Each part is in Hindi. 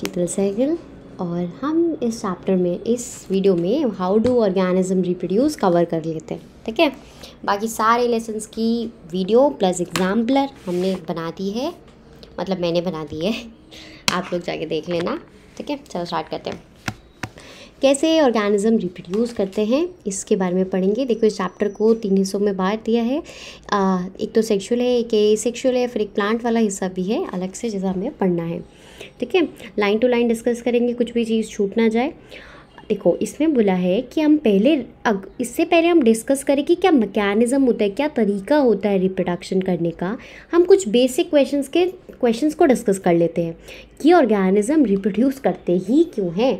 शीतल सहगल और हम इस चैप्टर में इस वीडियो में how do organism reproduce cover कर लेते हैं ठीक है बाकी सारे लेसन्स की वीडियो प्लस एग्जाम्पलर हमने बना दी है मतलब मैंने बना दी है आप लोग जाके देख लेना ठीक है चलो स्टार्ट करते हैं कैसे ऑर्गेनिज्म रिप्रोड्यूस करते हैं इसके बारे में पढ़ेंगे देखो इस चैप्टर को तीन हिस्सों में बांट दिया है आ, एक तो सेक्शुअल है एक सेक्शुअल है फिर एक प्लांट वाला हिस्सा भी है अलग से जैसा हमें पढ़ना है ठीक है लाइन टू लाइन डिस्कस करेंगे कुछ भी चीज़ छूट ना जाए देखो इसमें बोला है कि हम पहले अग, इससे पहले हम डिस्कस करें कि क्या मैकेनिज़्म होता है क्या तरीका होता है रिप्रोडक्शन करने का हम कुछ बेसिक क्वेश्चंस के क्वेश्चंस को डिस्कस कर लेते हैं कि ऑर्गेनिज्म रिप्रोड्यूस करते ही क्यों हैं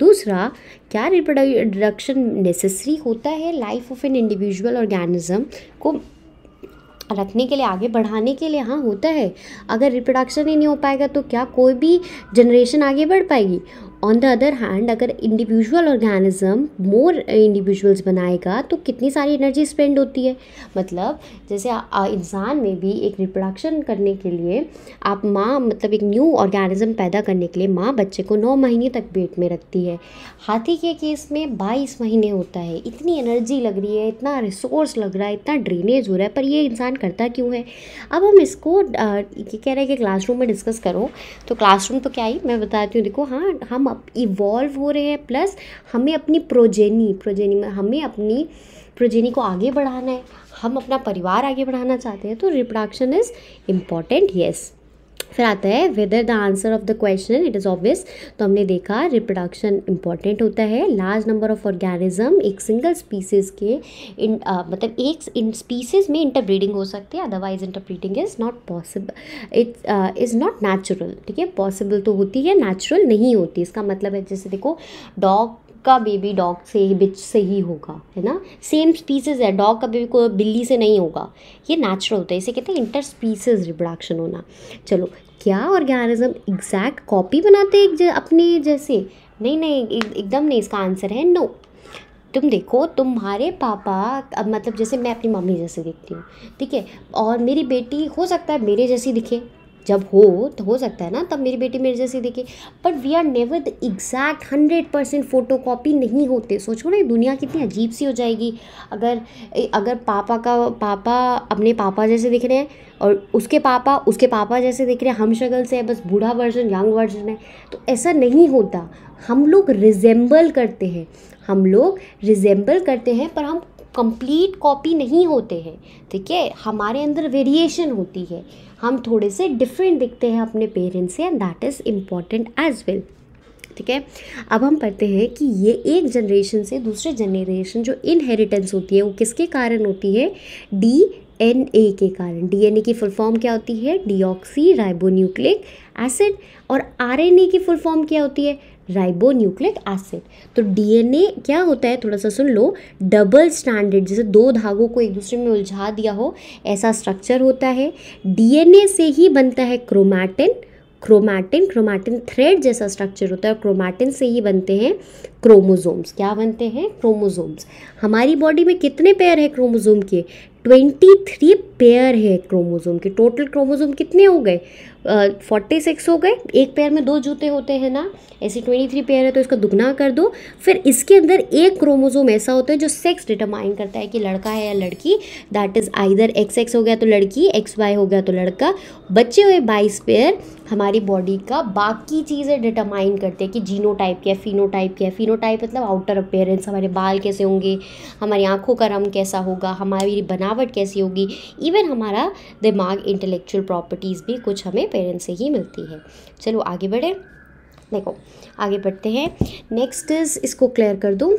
दूसरा क्या रिप्रोडक्शन नेसेसरी होता है life of an individual organism को रखने के लिए आगे बढ़ाने के लिए हाँ होता है अगर रिप्रोडक्शन ही नहीं हो पाएगा तो क्या कोई भी जनरेशन आगे बढ़ पाएगी ऑन द अदर हैंड अगर इंडिविजुअल ऑर्गेनिज्म मोर इंडिविजुअल्स बनाएगा तो कितनी सारी एनर्जी स्पेंड होती है मतलब जैसे इंसान में भी एक रिप्रोडक्शन करने के लिए आप माँ मतलब एक न्यू ऑर्गेनिज्म पैदा करने के लिए माँ बच्चे को नौ महीने तक पेट में रखती है हाथी के केस में बाईस महीने होता है इतनी एनर्जी लग रही है इतना रिसोर्स लग रहा है इतना ड्रेनेज हो रहा है पर ये इंसान करता क्यों है अब हम इसको ये कह रहे हैं कि क्लासरूम में डिस्कस करो तो क्लासरूम तो क्या ही मैं बताती हूँ देखो हाँ हम आप इवॉल्व हो रहे हैं प्लस हमें अपनी प्रोजेनी प्रोजेनी में हमें अपनी प्रोजेनी को आगे बढ़ाना है हम अपना परिवार आगे बढ़ाना चाहते हैं तो रिप्रोडक्शन इज़ इम्पॉर्टेंट येस फिर आता है whether the answer of the question it is obvious तो हमने देखा रिप्रोडक्शन इंपॉर्टेंट होता है लार्ज नंबर ऑफ ऑर्गेनिज्म एक सिंगल स्पीसीज के इन uh, मतलब एक इन स्पीसीज में इंटरब्रीडिंग हो सकती है otherwise interbreeding is not possible it is not natural ठीक है पॉसिबल तो होती है नेचुरल नहीं होती इसका मतलब है जैसे देखो डॉग का बेबी डॉग से ही बिच से ही होगा है ना सेम स्पीसीज है डॉग का बेबी को बिल्ली से नहीं होगा ये नेचुरल होता है इसे कहते हैं इंटर स्पीसीज रिप्रोडक्शन होना चलो क्या ऑर्गेनिज्म एग्जैक्ट कॉपी बनाते हैं अपने जैसे नहीं नहीं एकदम नहीं इसका आंसर है नो तुम देखो तुम्हारे पापा अब मतलब जैसे मैं अपनी मम्मी जैसे देखती हूँ ठीक है और मेरी बेटी हो सकता है मेरे जैसी दिखे जब हो तो हो सकता है ना तब मेरी बेटी मेरे जैसी दिखे but we are never the exact hundred percent photo copy नहीं होते सोचो ना दुनिया कितनी अजीब सी हो जाएगी अगर अगर पापा का पापा अपने पापा जैसे दिख रहे हैं और उसके पापा उसके पापा जैसे दिख रहे हैं हम शक्ल से है बस बूढ़ा वर्जन यंग वर्जन है तो ऐसा नहीं होता हम लोग रिजेंबल करते हैं हम लोग रिजेंबल करते हैं पर हम कंप्लीट कॉपी नहीं होते हैं ठीक है हमारे अंदर वेरिएशन होती है हम थोड़े से डिफरेंट दिखते हैं अपने पेरेंट्स से and that is important as well ठीक है अब हम पढ़ते हैं कि ये एक जनरेशन से दूसरे जनरेशन जो इनहेरिटेंस होती है वो किसके कारण होती है डी एन ए के कारण डी एन ए की फुल फॉर्म क्या होती है डी ऑक्सी राइबोन्यूक्लिक एसिड और आर एन ए की फुल फॉर्म क्या होती है राइबो न्यूक्लिक एसिड तो डीएनए क्या होता है थोड़ा सा सुन लो डबल स्टैंडर्ड जैसे दो धागों को एक दूसरे में उलझा दिया हो ऐसा स्ट्रक्चर होता है डीएनए से ही बनता है क्रोमैटिन क्रोमैटिन क्रोमैटिन थ्रेड जैसा स्ट्रक्चर होता है क्रोमैटिन से ही बनते हैं क्रोमोजोम्स क्या बनते हैं क्रोमोजोम्स हमारी बॉडी में कितने पैर है क्रोमोजोम के ट्वेंटी थ्री पेयर है क्रोमोज़ोम के टोटल क्रोमोज़ोम कितने हो गए फोर्टी uh, सिक्स हो गए एक पेयर में दो जूते होते हैं ना ऐसे ट्वेंटी थ्री पेयर है तो इसका दुगना कर दो फिर इसके अंदर एक क्रोमोज़ोम ऐसा होता है जो सेक्स डिटरमाइन करता है कि लड़का है या लड़की that is either X X हो गया तो लड़की एक्स वाई हो गया तो लड़का बचे हुए बाईस पेयर हमारी बॉडी का बाकी चीज़ें डिटरमाइन करते हैं कि जीनो टाइप क्या फिनो टाइप क्या फिनो टाइप मतलब आउटर अपेयरेंस हमारे बाल कैसे होंगे हमारी आँखों का रंग कैसा होगा हमारी बनावट कैसी होगी इवन हमारा दिमाग इंटेलेक्चुअल प्रॉपर्टीज़ भी कुछ हमें पेरेंट्स से ही मिलती है चलो आगे बढ़े देखो आगे बढ़ते हैं नेक्स्ट इज इसको क्लियर कर दूँ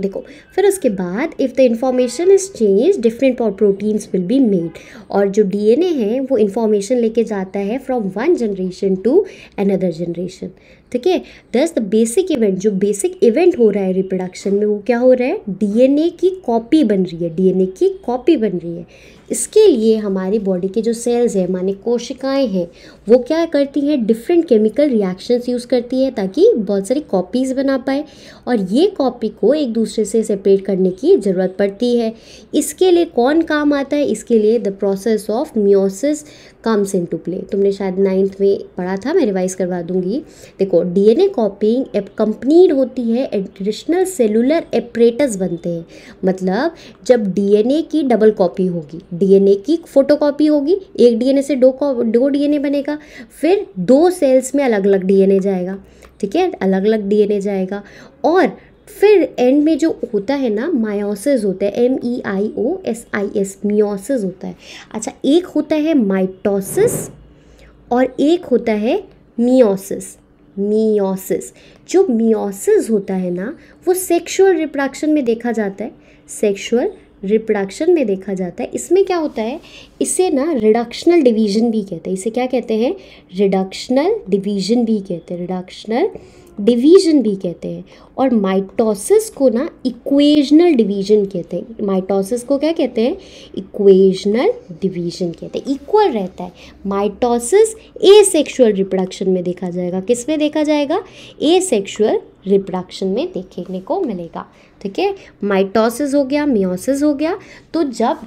देखो फिर उसके बाद if the information is change different proteins will be made और जो डीएनए है वो इंफॉर्मेशन लेके जाता है from one generation to another generation ठीक है दस द बेसिक इवेंट जो बेसिक इवेंट हो रहा है रिप्रोडक्शन में वो क्या हो रहा है डीएनए की कॉपी बन रही है डीएनए की कॉपी बन रही है इसके लिए हमारी बॉडी के जो सेल्स हैं माने कोशिकाएं हैं वो क्या करती हैं डिफरेंट केमिकल रिएक्शंस यूज़ करती है ताकि बहुत सारी कॉपीज़ बना पाए और ये कॉपी को एक दूसरे दूसरे से सेपरेट करने की ज़रूरत पड़ती है इसके लिए कौन काम आता है इसके लिए the process of meiosis comes in to play तुमने शायद नाइन्थ में पढ़ा था मैं रिवाइज करवा दूंगी देखो डीएनए कॉपिंग कंपनीड होती है एडिशनल सेलुलर एपरेटस बनते हैं मतलब जब डीएनए की डबल कॉपी होगी डीएनए की फोटो कॉपी होगी एक डीएनए से दो दो डीएनए बनेगा फिर दो सेल्स में अलग अलग डीएनए जाएगा ठीक है अलग अलग डीएनए जाएगा और फिर एंड में जो होता है ना मायोसिस होता है M E I O S I S meiosis होता है अच्छा एक होता है माइटोसिस और एक होता है मियोसिस मियोसिस जो मियोसिस होता है ना वो सेक्सुअल रिप्रोडक्शन में देखा जाता है सेक्सुअल रिप्रोडक्शन में देखा जाता है इसमें क्या होता है इसे ना रिडक्शनल डिवीजन भी कहते हैं इसे क्या कहते हैं रिडक्शनल डिवीजन भी कहते हैं रिडक्शनल डिवीजन भी कहते हैं और माइटोसिस को ना इक्वेजनल डिवीजन कहते हैं माइटोसिस को क्या कहते हैं इक्वेजनल डिवीजन कहते हैं इक्वल रहता है माइटोसिस ए सेक्शुअल रिप्रोडक्शन में देखा जाएगा किस में देखा जाएगा ए सेक्शुअल रिप्रोडक्शन में देखने को मिलेगा ठीक है माइटोसिस हो गया मियोसिस हो गया तो जब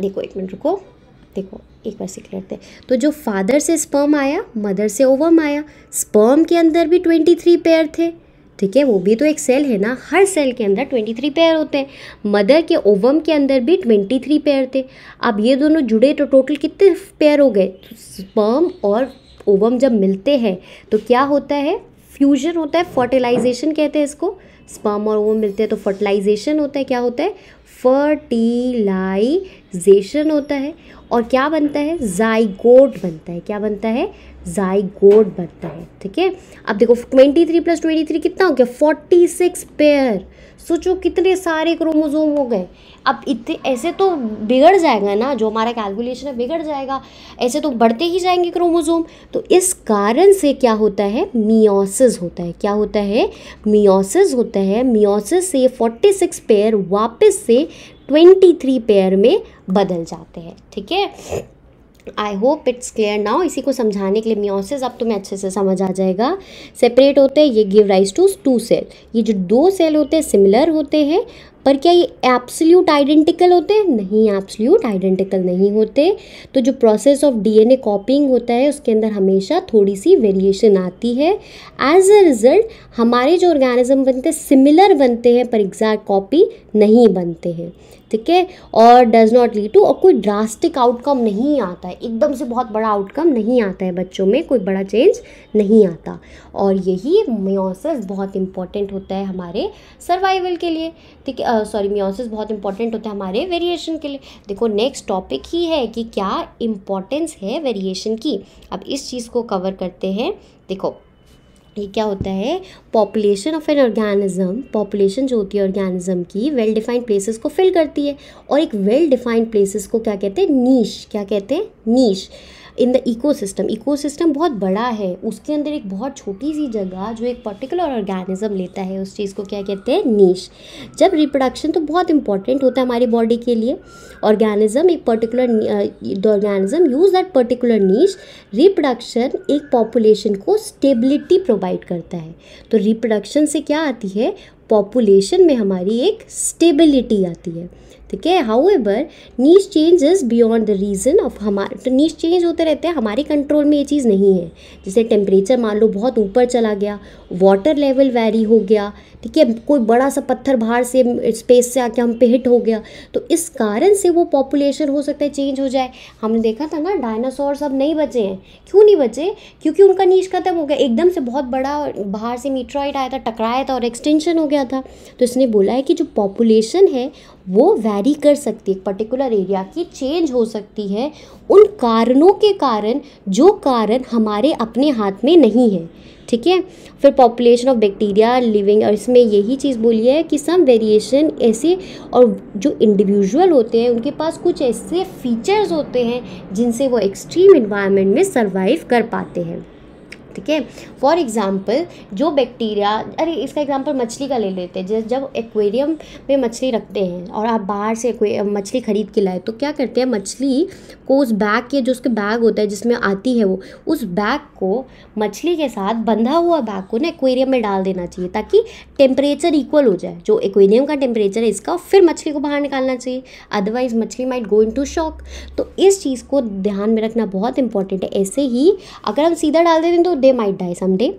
देखो एक मिनट रुको देखो एक बार से क्लियर थे तो जो फादर से स्पर्म आया मदर से ओवम आया स्पर्म के अंदर भी ट्वेंटी थ्री पेयर थे ठीक है वो भी तो एक सेल है ना हर सेल के अंदर ट्वेंटी थ्री पेयर होते हैं मदर के ओवम के अंदर भी ट्वेंटी थ्री पेयर थे अब ये दोनों जुड़े तो टोटल कितने पेयर हो गए तो स्पर्म और ओवम जब मिलते हैं तो क्या होता है फ्यूजन होता है फर्टिलाइजेशन कहते हैं इसको स्पर्म और वो मिलते हैं तो फर्टिलाइजेशन होता है क्या होता है फर्टिलाइजेशन होता है और क्या बनता है जाइगोड बनता है क्या बनता है जाइगोड बनता है ठीक है अब देखो twenty three plus twenty three कितना हो गया फोर्टी सिक्स पेयर सोचो कितने सारे क्रोमोजोम हो गए अब इतने ऐसे तो बिगड़ जाएगा ना जो हमारा कैलकुलेशन है बिगड़ जाएगा ऐसे तो बढ़ते ही जाएंगे क्रोमोजोम तो इस कारण से क्या होता है मियोसिस होता है क्या होता है मियोसिस होता है मियोसिस से 46 पेयर वापस से ट्वेंटी थ्री पेयर में बदल जाते हैं ठीक है I hope it's clear now इसी को समझाने के लिए म्योसिस अब तुम्हें अच्छे से समझ आ जाएगा सेपरेट होते हैं ये give rise to two cell ये जो दो सेल होते हैं सिमिलर होते हैं पर क्या ये एप्सल्यूट आइडेंटिकल होते हैं नहीं एप्सल्यूट आइडेंटिकल नहीं होते तो जो प्रोसेस ऑफ डीएनए कॉपिंग होता है उसके अंदर हमेशा थोड़ी सी वेरिएशन आती है एज अ रिजल्ट हमारे जो ऑर्गेनिज्म बनते हैं सिमिलर बनते हैं पर एग्जैक्ट कॉपी नहीं बनते हैं ठीक है और डज नॉट लीड टू और कोई ड्रास्टिक आउटकम नहीं आता है एकदम से बहुत बड़ा आउटकम नहीं आता है बच्चों में कोई बड़ा चेंज नहीं आता और यही मेयोसिस बहुत इंपॉर्टेंट होता है हमारे सर्वाइवल के लिए ठीक है सॉरी मियोसिस बहुत इंपॉर्टेंट होता है हमारे वेरिएशन के लिए देखो नेक्स्ट टॉपिक ही है कि क्या इम्पोर्टेंस है वेरिएशन की अब इस चीज़ को कवर करते हैं देखो ये क्या होता है population of an organism population जो होती है ऑर्गेनिज्म की वेल डिफाइंड प्लेसेस को फिल करती है और एक वेल डिफाइंड प्लेसेस को क्या कहते हैं नीश क्या कहते हैं niche in the ecosystem ecosystem बहुत बड़ा है उसके अंदर एक बहुत छोटी सी जगह जो एक पर्टिकुलर ऑर्गेनिज्म लेता है उस चीज़ को क्या कहते हैं नीश जब रिप्रोडक्शन तो बहुत इंपॉर्टेंट होता है हमारी बॉडी के लिए ऑर्गेनिज्म एक particular organism use that particular niche reproduction एक पॉपुलेशन को स्टेबिलिटी प्रोवाइड करता है तो रिप्रोडक्शन से क्या आती है पॉपुलेशन में हमारी एक स्टेबिलिटी आती है ठीक है however niche change is beyond the reason of हमारे तो नीच चेंज होते रहते हैं हमारे कंट्रोल में ये चीज़ नहीं है जैसे टेम्परेचर मान लो बहुत ऊपर चला गया वाटर लेवल वेरी हो गया ठीक है कोई बड़ा सा पत्थर बाहर से स्पेस से आके हम पे हिट हो गया तो इस कारण से वो पॉपुलेशन हो सकता है चेंज हो जाए हमने देखा था ना डायनासोर सब नहीं बचे हैं क्यों नहीं बचे क्योंकि उनका नीच खत्म हो गया एकदम से बहुत बड़ा बाहर से मीट्रॉइड आया था टकराया था और एक्सटेंशन हो गया था तो इसने बोला है कि जो पॉपुलेशन है वो वैरी कर सकती है पर्टिकुलर एरिया की चेंज हो सकती है उन कारणों के कारण जो कारण हमारे अपने हाथ में नहीं है ठीक है फिर पॉपुलेशन ऑफ बैक्टीरिया लिविंग और इसमें यही चीज़ बोली है कि सम वेरिएशन ऐसे और जो इंडिविजुअल होते हैं उनके पास कुछ ऐसे फीचर्स होते हैं जिनसे वो एक्सट्रीम इन्वायरमेंट में सर्वाइव कर पाते हैं ठीक है फॉर एग्ज़ाम्पल जो बैक्टीरिया अरे इसका एग्ज़ाम्पल मछली का ले लेते हैं जब एक्वेरियम में मछली रखते हैं और आप बाहर से मछली ख़रीद के लाए तो क्या करते हैं मछली को उस बैग के जो उसके बैग होता है जिसमें आती है वो उस बैग को मछली के साथ बंधा हुआ बैग को ना एक्वेरियम में डाल देना चाहिए ताकि टेम्परेचर इक्वल हो जाए जो एक्वेरियम का टेम्परेचर है इसका फिर मछली को बाहर निकालना चाहिए अदरवाइज मछली might go in to shock तो इस चीज़ को ध्यान में रखना बहुत इंपॉर्टेंट है ऐसे ही अगर हम सीधा डाल देते हैं तो they might die someday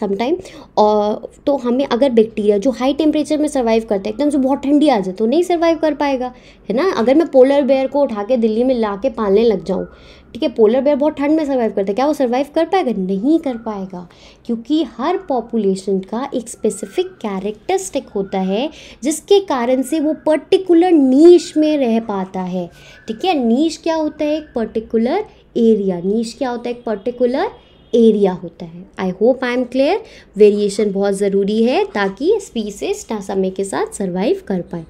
sometime और तो हमें अगर बैक्टीरिया जो हाई टेम्परेचर में सर्वाइव करता है एकदम से बहुत ठंडी आ जाए तो नहीं सर्वाइव कर पाएगा है ना अगर मैं पोलर बेयर को उठा के दिल्ली में ला के पालने लग जाऊँ ठीक है पोलर बेयर बहुत ठंड में सर्वाइव करता है क्या वो सर्वाइव कर पाएगा नहीं कर पाएगा क्योंकि हर पॉपुलेशन का एक स्पेसिफिक कैरेक्टरिस्टिक होता है जिसके कारण से वो पर्टिकुलर नीच में रह पाता है ठीक है नीच क्या होता है एक पर्टिकुलर एरिया नीच क्या होता है एक पर्टिकुलर एरिया होता है I hope I am clear variation बहुत ज़रूरी है ताकि स्पीसीज ना समय के साथ सर्वाइव कर पाए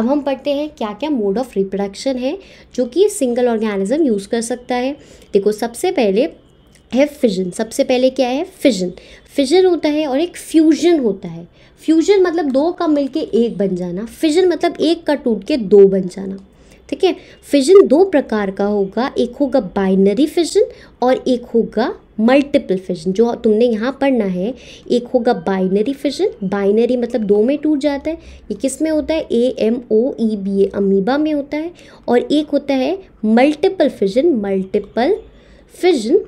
अब हम पढ़ते हैं क्या क्या मोड ऑफ रिप्रोडक्शन है जो कि सिंगल ऑर्गेनिज्म यूज़ कर सकता है देखो सबसे पहले है फिजन सबसे पहले क्या है फिजन फिजन होता है और एक फ्यूजन होता है फ्यूजन मतलब दो का मिलके एक बन जाना फिजन मतलब एक का टूट के दो बन जाना ठीक है फिजन दो प्रकार का होगा एक होगा बाइनरी फिजन और एक होगा मल्टीपल फिजन जो तुमने यहाँ पढ़ना है एक होगा बाइनरी फिजन बाइनरी मतलब दो में टूट जाता है ये किस में होता है A M O E B A amoeba में होता है और एक होता है मल्टीपल फिजन मल्टीपल फिजन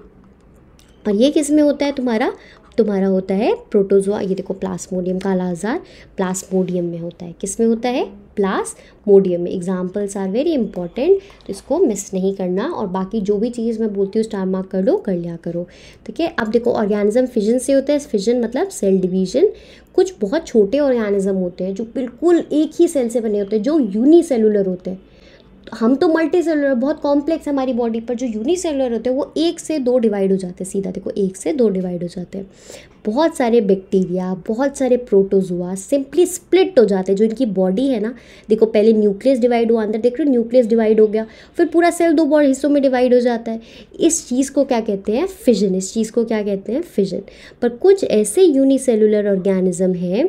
और ये किस में होता है तुम्हारा तुम्हारा होता है प्रोटोजोआ ये देखो प्लास्मोडियम कालाजार प्लास्मोडियम में होता है किस में होता है plasmodium examples are very important तो इसको मिस नहीं करना और बाकी जो भी चीज़ मैं बोलती हूँ स्टार मार्क कर लो कर लिया करो ठीक है अब देखो ऑर्गेनिज्म फिजन से होता है फिजन मतलब सेल डिवीजन कुछ बहुत छोटे ऑर्गेनिज्म होते हैं जो बिल्कुल एक ही सेल से बने होते हैं जो यूनी होते हैं हम तो मल्टी सेलुलर बहुत कॉम्प्लेक्स हमारी बॉडी पर जो यूनिसेलुलर होते हैं वो एक से दो डिवाइड हो जाते हैं सीधा देखो एक से दो डिवाइड हो जाते हैं बहुत सारे बैक्टीरिया बहुत सारे प्रोटोजुआ सिंपली स्प्लिट हो जाते हैं जो इनकी बॉडी है ना देखो पहले न्यूक्लियस डिवाइड हुआ अंदर देख रहे हो न्यूक्लियस डिवाइड हो गया फिर पूरा सेल दो बॉडी हिस्सों में डिवाइड हो जाता है इस चीज़ को क्या कहते हैं फिजन इस चीज़ को क्या कहते हैं फिजन पर कुछ ऐसे यूनिसेलुलर ऑर्गेनिज्म हैं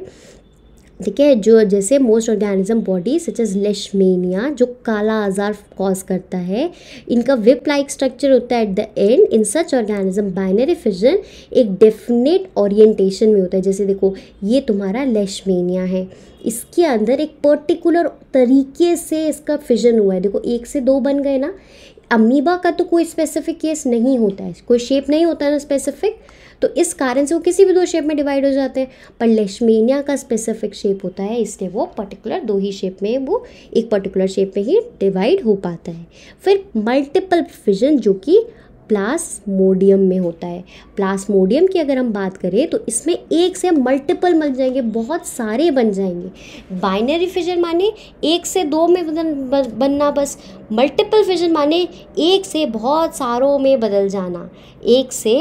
ठीक है जो जैसे most organism body such as leishmania जो काला आजार कॉज करता है इनका विप लाइक स्ट्रक्चर होता है at the end in such organism binary fission एक डेफिनेट ओरिएंटेशन में होता है जैसे देखो ये तुम्हारा लेशमेनिया है इसके अंदर एक पर्टिकुलर तरीके से इसका फिजन हुआ है देखो एक से दो बन गए ना अमीबा का तो कोई स्पेसिफिक केस नहीं होता है कोई शेप नहीं होता है ना स्पेसिफिक तो इस कारण से वो किसी भी दो शेप में डिवाइड हो जाते हैं पर लेशमेनिया का स्पेसिफिक शेप होता है इसलिए वो पर्टिकुलर दो ही शेप में वो एक पर्टिकुलर शेप में ही डिवाइड हो पाता है फिर मल्टीपल फिजन जो कि प्लास्मोडियम में होता है प्लास्मोडियम की अगर हम बात करें तो इसमें एक से मल्टीपल बन जाएंगे बहुत सारे बन जाएंगे बाइनरी फिजन माने एक से दो में बदल बनना बस मल्टीपल फिजन माने एक से बहुत सारों में बदल जाना एक से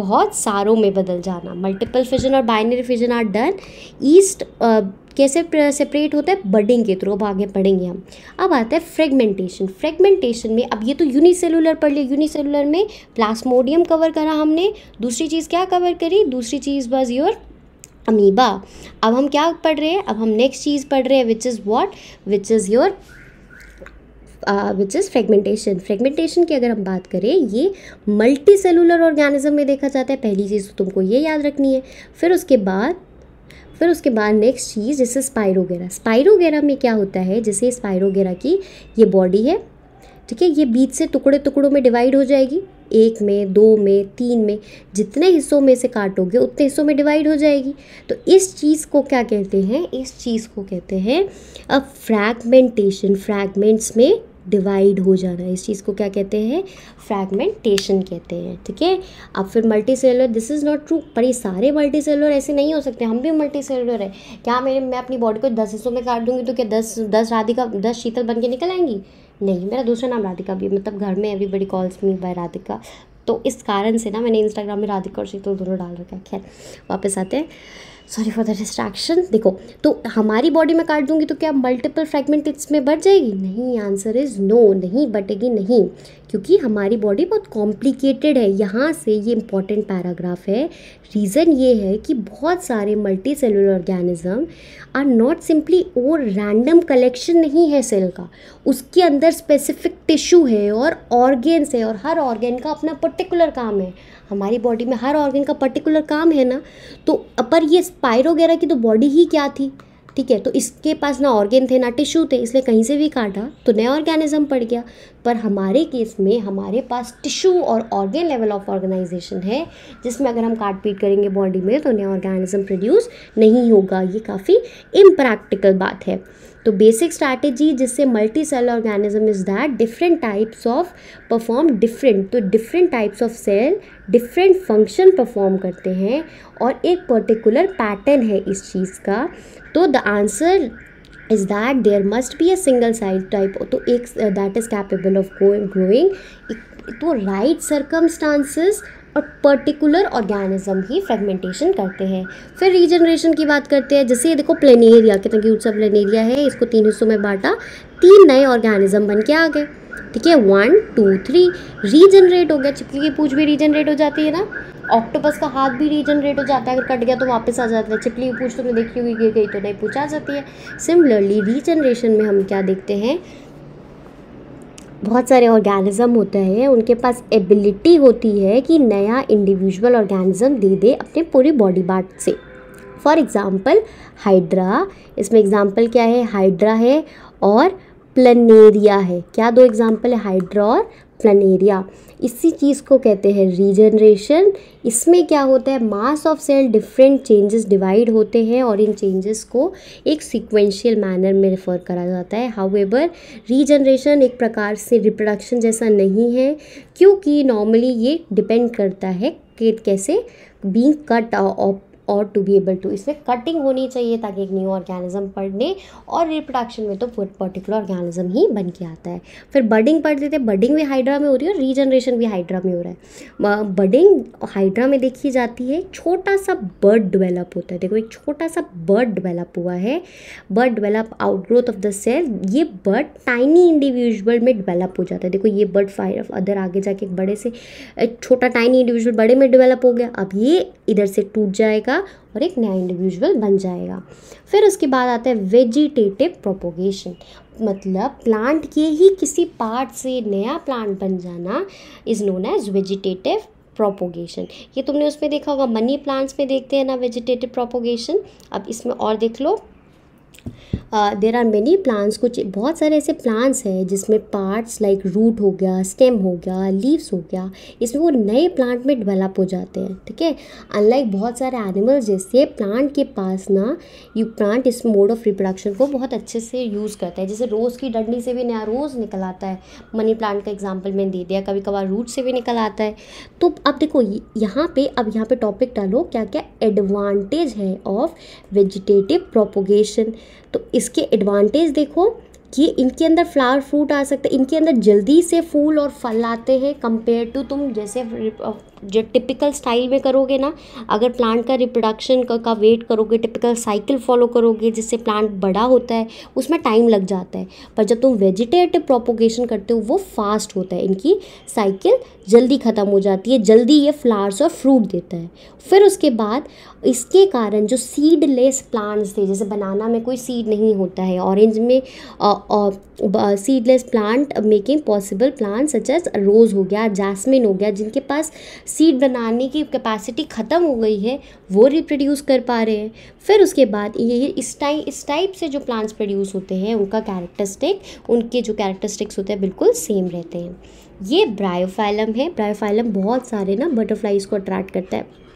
बहुत सारों में बदल जाना मल्टीपल फिजन और binary fission are done yeast कैसे सेपरेट होता है बडिंग के थ्रू तो अब आगे पढ़ेंगे हम अब आता है फ्रेगमेंटेशन फ्रेगमेंटेशन में अब ये तो यूनिसेलुलर पढ़ लिया यूनिसेलुलर में प्लास्मोडियम कवर करा हमने दूसरी चीज़ क्या कवर करी दूसरी चीज़ बस योर अमीबा अब हम क्या पढ़ रहे हैं अब हम नेक्स्ट चीज़ पढ़ रहे हैं which is what which is your which is fragmentation fragmentation की अगर हम बात करें ये मल्टी सेलुलर ऑर्गेनिज्म में देखा जाता है पहली चीज़ तो तुमको ये याद रखनी है फिर उसके बाद फिर उसके बाद नेक्स्ट चीज़ जैसे स्पायरोगेरा स्पायरोगेरा में क्या होता है जैसे स्पायरोगेरा की ये बॉडी है ठीक है ये बीच से टुकड़े टुकड़ों में डिवाइड हो जाएगी एक में दो में तीन में जितने हिस्सों में से काटोगे उतने हिस्सों में डिवाइड हो जाएगी तो इस चीज़ को क्या कहते हैं इस चीज़ को कहते हैं अब फ्रैगमेंटेशन फ्रैगमेंट्स में डिवाइड हो जाना इस चीज़ को क्या कहते हैं फ्रैगमेंटेशन कहते हैं ठीक है अब फिर multi cellular this is not true पर ये सारे मल्टी सेलर ऐसे नहीं हो सकते हम भी मल्टी सेलर है क्या मेरे मैं अपनी बॉडी को दस हिस्सों में काट दूँगी तो क्या दस दस राधिका दस शीतल बन के निकल आएंगी नहीं मेरा दूसरा नाम राधिका भी मतलब घर में everybody calls me by Radhika तो इस कारण से ना मैंने इंस्टाग्राम में राधिका और शीतल दोनों डाल रखा है खैर वापस आते हैं सॉरी फॉर द डिस्ट्रैक्शन देखो तो हमारी बॉडी में काट दूंगी तो क्या मल्टीपल फ्रैगमेंट इसमें बढ़ जाएगी नहीं आंसर इज़ नो नहीं बटेगी नहीं क्योंकि हमारी बॉडी बहुत कॉम्प्लिकेटेड है यहाँ से ये इंपॉर्टेंट पैराग्राफ है रीज़न ये है कि बहुत सारे multi cellular organism are not simply और रैंडम कलेक्शन नहीं है सेल का उसके अंदर स्पेसिफिक टिश्यू है और ऑर्गेन्स है और हर ऑर्गेन का अपना पर्टिकुलर काम है हमारी बॉडी में हर ऑर्गन का पर्टिकुलर काम है ना तो पर ये स्पायर वगैरह की तो बॉडी ही क्या थी ठीक है तो इसके पास ना ऑर्गेन थे ना टिश्यू थे इसलिए कहीं से भी काटा तो नया ऑर्गेनिज्म पड़ गया पर हमारे केस में हमारे पास टिश्यू और ऑर्गेन लेवल ऑफ ऑर्गेनाइजेशन है जिसमें अगर हम काट पीट करेंगे बॉडी में तो नया ऑर्गेनिज्म प्रोड्यूस नहीं होगा ये काफ़ी इम्प्रैक्टिकल बात है तो बेसिक स्ट्रैटेजी जिससे multi cell organism is that different types of perform different तो different types of cell different function perform करते हैं और एक पर्टिकुलर पैटर्न है इस चीज़ का तो the answer is that there must be a single side type तो एक that is capable of growing तो राइट सर्कमस्टांसिस और पर्टिकुलर ऑर्गेनिज्म ही फ्रेगमेंटेशन करते हैं फिर रीजनरेशन की बात करते हैं जैसे ये देखो प्लेनेरिया कितना क्यूट सा प्लेनेरिया है इसको तीन हिस्सों में बांटा तीन नए ऑर्गेनिज्म बन के आ गए ठीक है वन टू थ्री रीजनरेट हो गया चिपकी की पूछ भी रीजनरेट हो जाती है ना ऑक्टोपस का हाथ भी रीजनरेट हो जाता है अगर कट गया तो वापस आ जाता है चिपली पूछ मैं देखी हुई गिर गई तो नहीं पूछ आ जाती है सिमिलरली रीजनरेशन में हम क्या देखते हैं बहुत सारे ऑर्गेनिज़म होते हैं उनके पास एबिलिटी होती है कि नया इंडिविजुअल ऑर्गेनिज़म दे दे अपने पूरी बॉडी पार्ट से फॉर एग्ज़ाम्पल हाइड्रा इसमें एग्ज़ाम्पल क्या है हाइड्रा है और प्लनेरिया है क्या दो एग्ज़ाम्पल है हाइड्रा और प्लनेरिया इसी चीज़ को कहते हैं रीजनरेशन इसमें क्या होता है mass of cell different changes divide होते हैं और इन चेंजेस को एक सिक्वेंशियल मैनर में रेफ़र करा जाता है हाउ एवर रीजनरेशन एक प्रकार से रिप्रोडक्शन जैसा नहीं है क्योंकि नॉर्मली ये डिपेंड करता है कि कैसे बींग कट ऑफ और टू बी एबल टू इसमें कटिंग होनी चाहिए ताकि एक न्यू ऑर्गेनिज्म पढ़ने और रिप्रोडक्शन में तो पर्टिकुलर ऑर्गेनिज्म ही बन के आता है फिर बर्डिंग पढ़ देते हैं बर्डिंग भी हाइड्रा में हो रही है और रीजनरेशन भी हाइड्रा में हो रहा है बर्डिंग हाइड्रा में देखी जाती है छोटा सा बर्ड डिवेलप होता है देखो एक छोटा सा बर्ड डिवेलप हुआ है bud out outgrowth of the cell ये बर्ड टाइनी इंडिविजुअल में डिवेलप हो जाता है देखो ये बर्ड फायर अदर आगे जाके एक बड़े से छोटा टाइनी इंडिविजुअल बड़े में डिवेलप हो गया अब ये इधर से टूट जाएगा जाएगा और एक नया इंडिविजुअल बन जाएगा फिर उसके बाद आता है वेजिटेटिव प्रोपोगेशन मतलब प्लांट के ही किसी पार्ट से नया प्लांट बन जाना is known as vegetative propagation ये तुमने उसमें देखा होगा मनी प्लांट्स में देखते हैं ना वेजिटेटिव प्रोपोगेशन अब इसमें और देख लो देर आर मेनी प्लांट्स कुछ बहुत सारे ऐसे प्लांट्स हैं जिसमें पार्ट्स लाइक रूट हो गया स्टेम हो गया लीव्स हो गया इसमें वो नए प्लांट में डेवलप हो जाते हैं ठीक है अनलाइक बहुत सारे एनिमल्स जैसे प्लांट के पास ना यू प्लांट इस मोड ऑफ रिप्रोडक्शन को बहुत अच्छे से यूज़ करता है जैसे रोज़ की डंडी से भी नया रोज़ निकल आता है मनी प्लांट का एग्जाम्पल मैंने दे दिया कभी कभार रूट से भी निकल आता है तो अब देखो यहाँ पर अब यहाँ पर टॉपिक डालो क्या क्या एडवांटेज है ऑफ वेजिटेटिव प्रोपोगेशन तो इसके एडवांटेज देखो कि इनके अंदर फ्लावर फ्रूट आ सकते हैं इनके अंदर जल्दी से फूल और फल आते हैं कंपेयर टू तुम जैसे जो टिपिकल स्टाइल में करोगे ना अगर प्लांट का रिप्रोडक्शन का, का वेट करोगे टिपिकल साइकिल फॉलो करोगे जिससे प्लांट बड़ा होता है उसमें टाइम लग जाता है पर जब तुम वेजिटेटिव प्रोपोगेशन करते हो वो फास्ट होता है इनकी साइकिल जल्दी ख़त्म हो जाती है जल्दी ये फ्लावर्स और फ्रूट देता है फिर उसके बाद इसके कारण जो सीडलेस प्लांट्स थे जैसे बनाना में कोई सीड नहीं होता है ऑरेंज में seedless plant making possible plants such as rose हो गया जैस्मिन हो गया जिनके पास सीड बनाने की कैपेसिटी ख़त्म हो गई है वो रिप्रोड्यूस कर पा रहे हैं फिर उसके बाद ये इस टाइप इस टाइप से जो प्लांट्स प्रोड्यूस होते हैं उनका कैरेक्टरिस्टिक उनके जो कैरेक्टरिस्टिक्स होते हैं बिल्कुल सेम रहते हैं ये ब्रायोफाइलम है ब्रायोफाइलम बहुत सारे ना बटरफ्लाइज़ को अट्रैक्ट करता है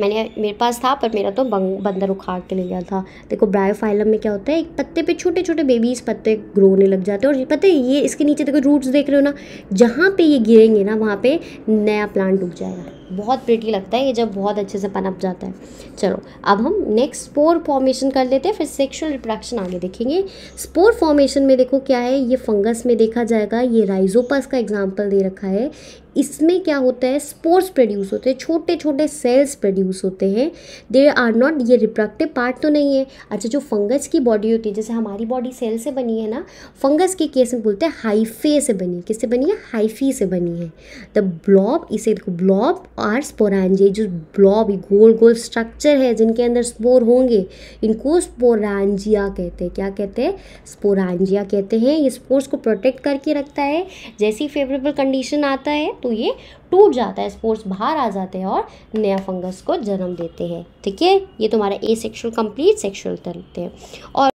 मैंने मेरे पास था पर मेरा तो बंदर उखाड़ के ले गया था देखो ब्रायोफाइलम में क्या होता है एक पत्ते पे छोटे छोटे बेबीज़ पत्ते ग्रो होने लग जाते हैं और पता है ये इसके नीचे देखो रूट्स देख रहे हो ना जहाँ पे ये गिरेंगे ना वहाँ पे नया प्लांट उग जाएगा बहुत प्रिटी लगता है ये जब बहुत अच्छे से पनप जाता है चलो अब हम नेक्स्ट स्पोर फॉर्मेशन कर लेते हैं फिर सेक्शुअल रिप्रोडक्शन आगे देखेंगे स्पोर फॉर्मेशन में देखो क्या है ये फंगस में देखा जाएगा ये राइजोपस का एग्जाम्पल दे रखा है इसमें क्या होता है स्पोर्स प्रोड्यूस होते हैं छोटे छोटे सेल्स प्रोड्यूस होते हैं दे आर नॉट ये रिप्रोडक्टिव पार्ट तो नहीं है अच्छा जो फंगस की बॉडी होती है जैसे हमारी बॉडी सेल से बनी है ना फंगस के केस में बोलते हैं हाइफे से बनी है किससे बनी है हाइफी से बनी है द ब्लॉब इसे देखो ब्लॉब आर स्पोरांजे जो ब्लॉब गोल गोल स्ट्रक्चर है जिनके अंदर स्पोर होंगे इनको स्पोरानजिया कहते हैं क्या कहते हैं स्पोरांजिया कहते हैं ये स्पोर्स को प्रोटेक्ट करके रखता है जैसी फेवरेबल कंडीशन आता है तो ये टूट जाता है स्पोर्स बाहर आ जाते हैं और नया फंगस को जन्म देते हैं ठीक है ये तुम्हारा ए सेक्शुअल कंप्लीट सेक्शुअल करते हैं और